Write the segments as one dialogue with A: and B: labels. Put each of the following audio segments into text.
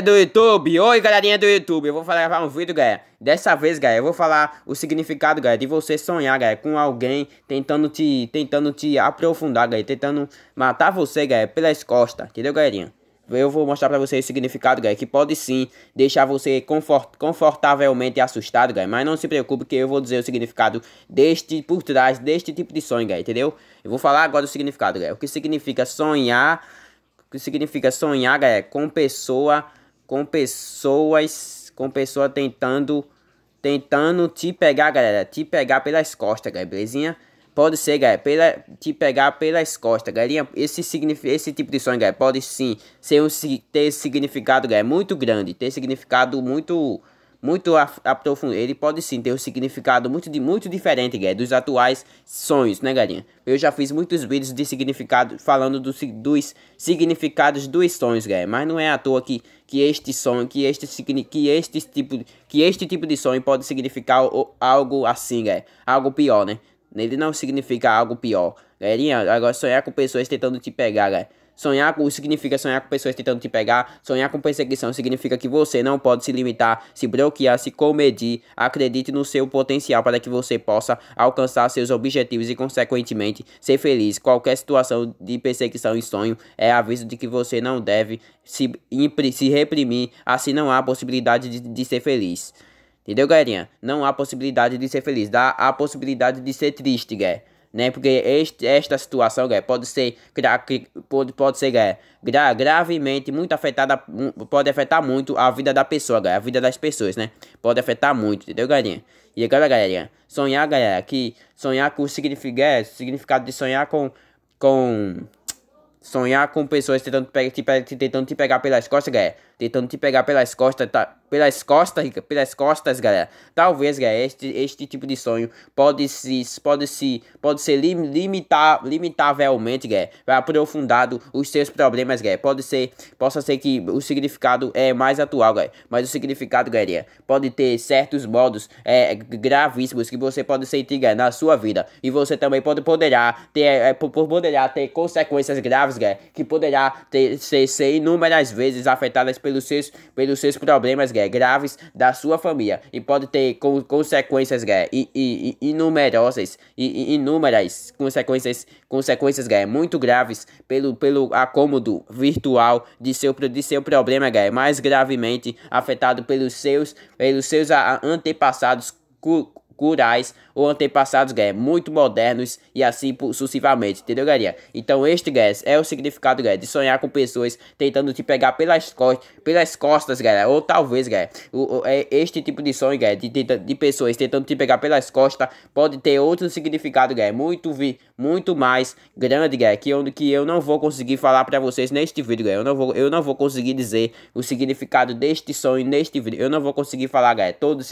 A: do YouTube, oi galerinha do YouTube, eu vou gravar um vídeo, galera Dessa vez, galera, eu vou falar o significado, galera De você sonhar, galera, com alguém Tentando te, tentando te aprofundar, galera Tentando matar você, galera, pelas costas Entendeu, galerinha? Eu vou mostrar pra vocês o significado, galera Que pode sim deixar você confort, confortavelmente assustado, galera Mas não se preocupe que eu vou dizer o significado Deste, por trás, deste tipo de sonho, galera, entendeu? Eu vou falar agora o significado, galera O que significa sonhar... O que significa sonhar, galera, com pessoa com pessoas, com pessoa tentando, tentando te pegar, galera, te pegar pelas costas, galera, belezinha? Pode ser, galera, pela, te pegar pelas costas, galerinha. Esse, esse tipo de sonho, galera, pode sim ser um, ter significado, galera, muito grande. Ter significado muito muito aprofundado. Ele pode sim ter um significado muito, muito diferente, Guedes, dos atuais sonhos, né, galerinha? Eu já fiz muitos vídeos de significado falando do, dos significados dos sonhos, galera. Mas não é à toa que, que este sonho, que este, que este tipo, que este tipo de sonho pode significar algo assim, galera. Algo pior, né? Ele não significa algo pior. Galerinha, agora sonhar com pessoas tentando te pegar, galera. Sonhar com significa sonhar com pessoas tentando te pegar. Sonhar com perseguição significa que você não pode se limitar, se bloquear, se comedir. Acredite no seu potencial para que você possa alcançar seus objetivos e, consequentemente, ser feliz. Qualquer situação de perseguição e sonho é aviso de que você não deve se, se reprimir, assim não há possibilidade de, de ser feliz. Entendeu, galerinha? Não há possibilidade de ser feliz, dá a possibilidade de ser triste, galera né? Porque este, esta situação é, pode ser pode, pode ser galera gravemente muito afetada, pode afetar muito a vida da pessoa, galera, a vida das pessoas, né? Pode afetar muito, entendeu, galerinha? E agora, galerinha, sonhar, galera, que sonhar com o significado, significado de sonhar com com sonhar com pessoas tentando, te, te, tentando te pegar pelas costas, galera. Tentando te pegar pelas costas, tá? Pelas costas, pelas costas, galera. Talvez, galera, este, este tipo de sonho pode se, pode se, pode ser lim, limitar, limitavelmente, galera. Vai aprofundado os seus problemas, galera. Pode ser, possa ser que o significado é mais atual, galera. Mas o significado, galera, pode ter certos modos é, gravíssimos que você pode sentir, galera, na sua vida. E você também pode, poderá ter, é, poderá ter consequências graves que poderá ter, ser, ser inúmeras vezes afetadas pelos seus, pelos seus problemas graves da sua família e pode ter co consequências gué, e, e, e inumerosas e, e, inúmeras consequências consequências gué, muito graves pelo, pelo acômodo virtual de seu, de seu problema mais gravemente afetado pelos seus pelos seus antepassados curais ou antepassados, galera, muito modernos e assim sucessivamente, entendeu, galera? Então este, galera, é o significado, galera, de sonhar com pessoas tentando te pegar pelas, co pelas costas, galera, ou talvez, galera, o, o, é este tipo de sonho, galera, de, de, de, pessoas tentando te pegar pelas costas, pode ter outro significado, galera, muito, vi muito mais grande, galera, que eu, que eu não vou conseguir falar pra vocês neste vídeo, galera, eu não vou, eu não vou conseguir dizer o significado deste sonho neste vídeo, eu não vou conseguir falar, galera, todo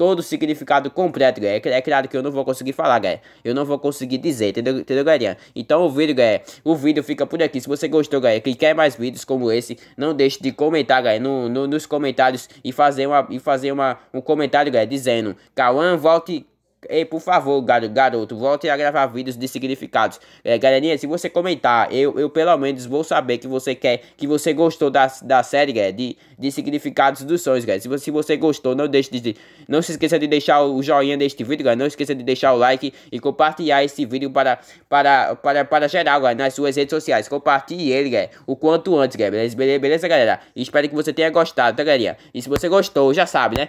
A: todo o significado completo, galera. É, é claro que eu não vou conseguir falar, galera. Eu não vou conseguir dizer, entendeu, entendeu galera Então o vídeo, galera, o vídeo fica por aqui. Se você gostou, galera, que quer mais vídeos como esse, não deixe de comentar, galera, no, no, nos comentários e fazer, uma, e fazer uma, um comentário, galera, dizendo Kawan, volte Ei, por favor, garoto, volte a gravar vídeos de significados. É, galerinha, se você comentar, eu, eu pelo menos vou saber que você quer, que você gostou da, da série, galera, de, de significados dos sonhos, galera. Se você, se você gostou, não deixe de, não se esqueça de deixar o joinha deste vídeo, galera. Não esqueça de deixar o like e compartilhar esse vídeo para, para, para, para geral, galera, nas suas redes sociais. Compartilhe ele, galera, o quanto antes, galera. Beleza, beleza, galera? Espero que você tenha gostado, tá, galerinha? E se você gostou, já sabe, né?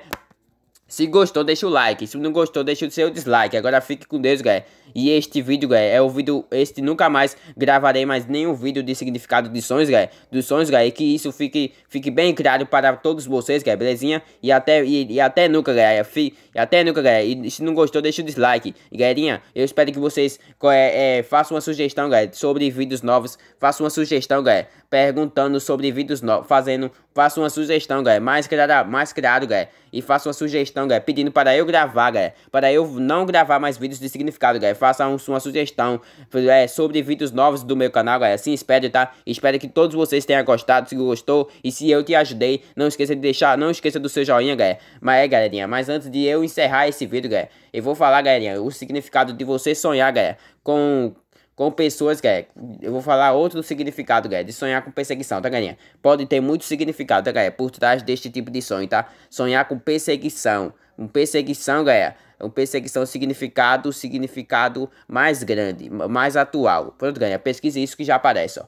A: Se gostou, deixa o like. Se não gostou, deixa o seu dislike. Agora fique com Deus, galera. E este vídeo, galera, é o vídeo... Este nunca mais gravarei mais nenhum vídeo de significado de sons, galera. Dos sons, galera. E que isso fique, fique bem claro para todos vocês, galera. Belezinha? E até, e, e até nunca, galera. e até nunca, galera. E se não gostou, deixa o dislike. E, galerinha, eu espero que vocês é, é, façam uma sugestão, galera. Sobre vídeos novos. Façam uma sugestão, galera perguntando sobre vídeos novos, fazendo, faça uma sugestão, galera, mais criado, mais criado, galera, e faça uma sugestão, galera, pedindo para eu gravar, galera, para eu não gravar mais vídeos de significado, galera, faça um, uma sugestão é, sobre vídeos novos do meu canal, galera, assim espero, tá? Espero que todos vocês tenham gostado, se gostou, e se eu te ajudei, não esqueça de deixar, não esqueça do seu joinha, galera, mas é, galerinha, mas antes de eu encerrar esse vídeo, galera, eu vou falar, galerinha, o significado de você sonhar, galera, com com pessoas, galera. Eu vou falar outro significado, galera, de sonhar com perseguição, tá, galerinha? Pode ter muito significado, tá, galera, por trás deste tipo de sonho, tá? Sonhar com perseguição. Um perseguição, galera, um perseguição é significado, significado mais grande, mais atual. Pronto, ganha pesquisa isso que já aparece, ó.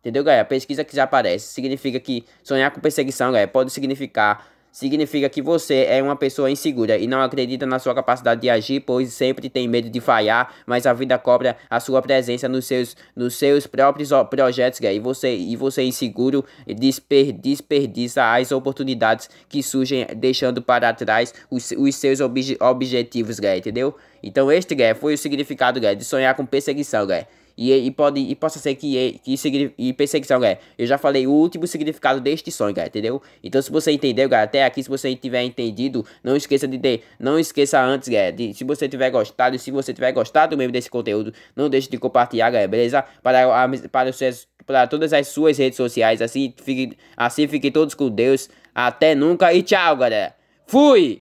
A: Entendeu, galera? Pesquisa que já aparece. Significa que sonhar com perseguição, galera, pode significar significa que você é uma pessoa insegura e não acredita na sua capacidade de agir, pois sempre tem medo de falhar, mas a vida cobra a sua presença nos seus, nos seus próprios projetos, e você e você é inseguro desper, desperdiça as oportunidades que surgem, deixando para trás os, os seus obje, objetivos, galera, entendeu? Então este, galera, foi o significado, galera, de sonhar com perseguição, galera. E, e pode e possa ser que, que, e perseguição, galera. É é, eu já falei o último significado deste sonho, galera, entendeu? Então, se você entendeu, galera, até aqui, se você tiver entendido, não esqueça de ter, não esqueça antes, galera, de, se você tiver gostado, se você tiver gostado mesmo desse conteúdo, não deixe de compartilhar, galera, beleza? Para, para, seus para todas as suas redes sociais, assim, fique, assim fiquem todos com Deus. Até nunca e tchau, galera. Fui!